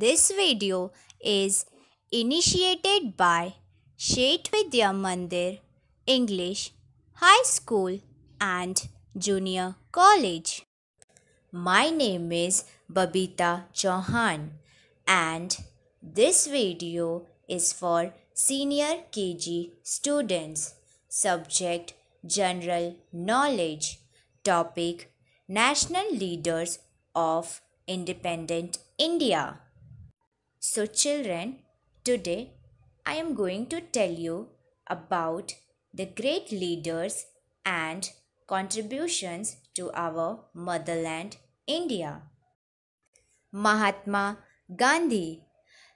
This video is initiated by Vidya Mandir English High School and Junior College. My name is Babita Chauhan and this video is for senior KG students. Subject General Knowledge. Topic National Leaders of Independent India. So, children, today I am going to tell you about the great leaders and contributions to our motherland, India. Mahatma Gandhi.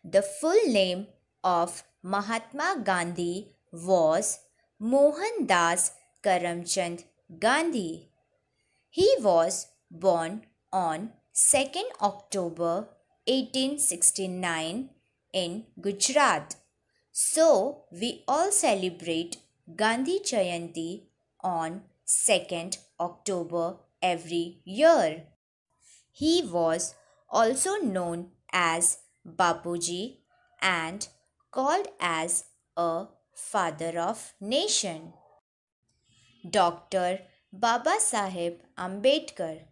The full name of Mahatma Gandhi was Mohandas Karamchand Gandhi. He was born on 2nd October 1869 in Gujarat. So we all celebrate Gandhi Jayanti on 2nd October every year. He was also known as Bapuji and called as a father of nation. Dr. Baba Sahib Ambedkar,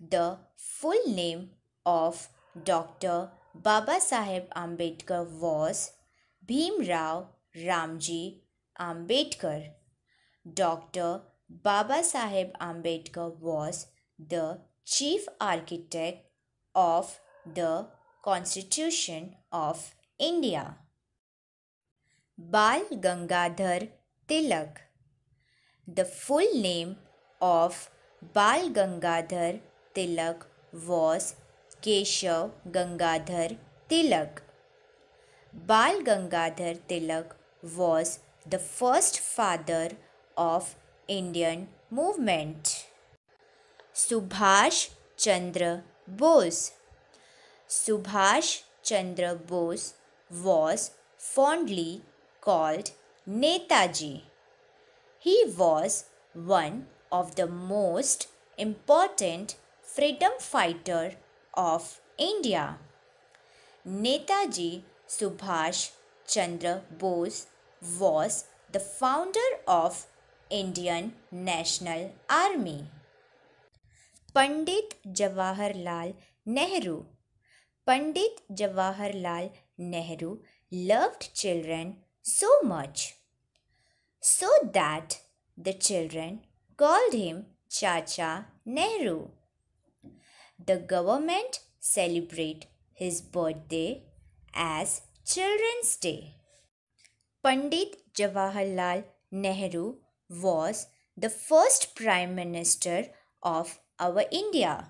the full name of doctor Baba Saheb Ambedkar was Bhimrao Ramji Ambedkar doctor Baba Saheb Ambedkar was the chief architect of the Constitution of India Bal Gangadhar Tilak the full name of Bal Gangadhar Tilak was Keshav Gangadhar Tilak. Bal Gangadhar Tilak was the first father of Indian movement. Subhash Chandra Bose Subhash Chandra Bose was fondly called Netaji. He was one of the most important freedom fighter of India. Netaji Subhash Chandra Bose was the founder of Indian National Army. Pandit Jawaharlal Nehru Pandit Jawaharlal Nehru loved children so much so that the children called him Chacha Nehru. the government celebrate his birthday as Children's Day. Pandit Jawaharlal Nehru was the first Prime Minister of our India.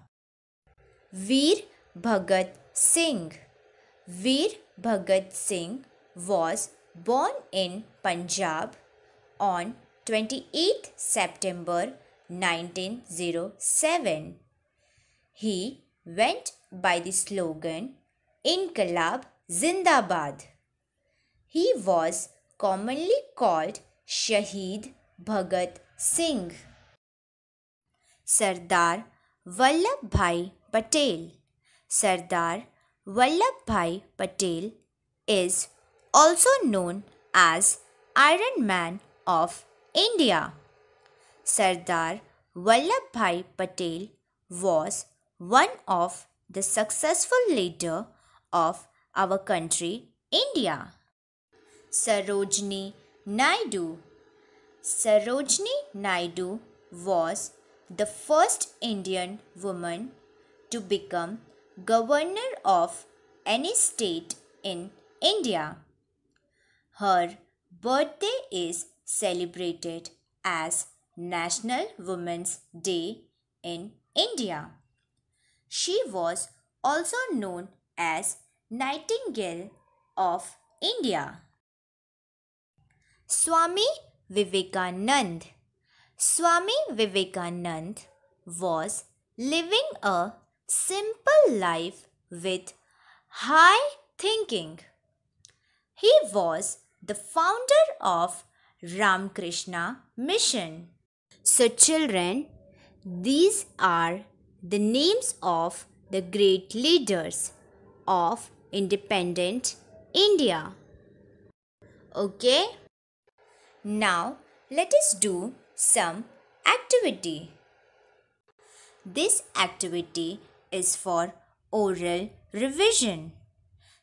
Veer Bhagat Singh Veer Bhagat Singh was born in Punjab on 28 September 1907. He went by the slogan Inqilab Zindabad. He was commonly called Shahid Bhagat Singh. Sardar Vallabhai Patel. Sardar Vallabhai Patel is also known as Iron Man of India. Sardar Vallabhai Patel was one of the successful leader of our country, India. Sarojini Naidu. Sarojini Naidu was the first Indian woman to become governor of any state in India. Her birthday is celebrated as National Women's Day in India. She was also known as Nightingale of India. Swami Vivekanand Swami Vivekanand was living a simple life with high thinking. He was the founder of Ramkrishna Mission. So children, these are the names of the great leaders of independent India. Okay? Now let us do some activity. This activity is for oral revision.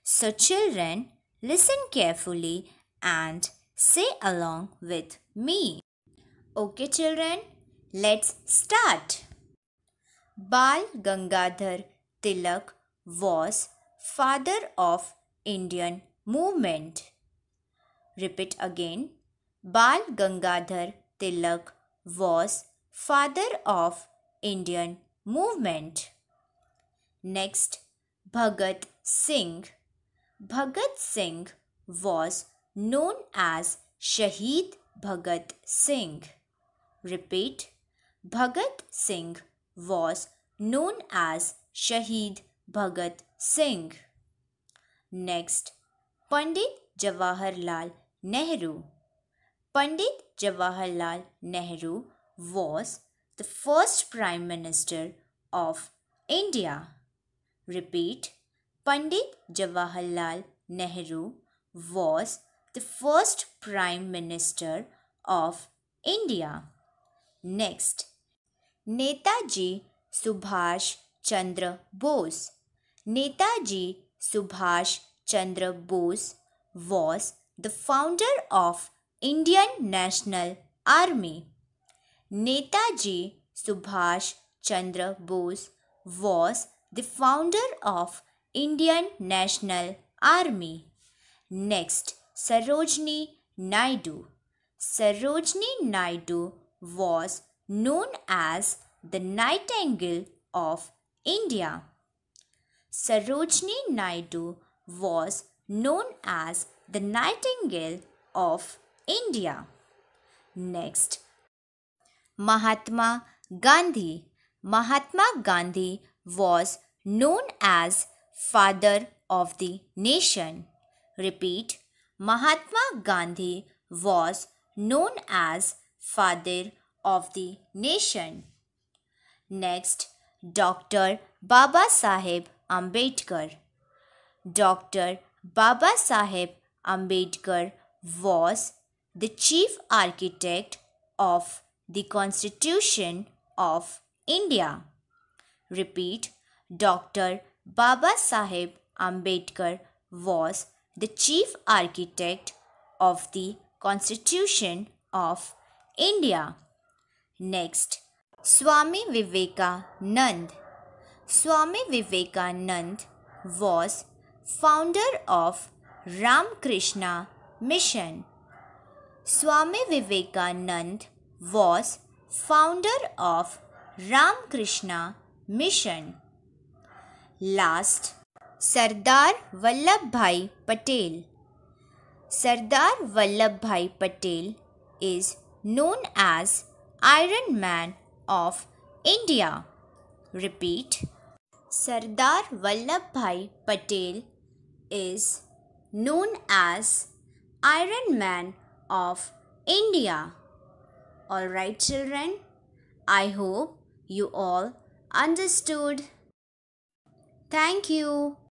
So children, listen carefully and say along with me. Okay children, let's start. Bal Gangadhar Tilak was father of Indian movement. Repeat again. Bal Gangadhar Tilak was father of Indian movement. Next, Bhagat Singh. Bhagat Singh was known as Shahid Bhagat Singh. Repeat, Bhagat Singh was known as Shahid Bhagat Singh. Next, Pandit Jawaharlal Nehru. Pandit Jawaharlal Nehru was the first Prime Minister of India. Repeat, Pandit Jawaharlal Nehru was the first Prime Minister of India. Next, Netaji Subhash Chandra Bose Netaji Subhash Chandra Bose was the founder of Indian National Army Netaji Subhash Chandra Bose was the founder of Indian National Army next Sarojini Naidu Sarojini Naidu was known as the Nightingale of India. Sarojini Naidu was known as the Nightingale of India. Next, Mahatma Gandhi. Mahatma Gandhi was known as father of the nation. Repeat, Mahatma Gandhi was known as father of the nation. Next, Dr. Baba Sahib Ambedkar. Dr. Baba Sahib Ambedkar was the chief architect of the Constitution of India. Repeat, Dr. Baba Sahib Ambedkar was the chief architect of the Constitution of India. Next Swami Vivekananda Swami Vivekananda was founder of Ramakrishna Mission Swami Vivekananda was founder of Ramakrishna Mission last Sardar Vallabh Bhai Patel Sardar Vallabh Bhai Patel is known as Iron Man of India. Repeat Sardar Vallabhai Patel is known as Iron Man of India. Alright, children, I hope you all understood. Thank you.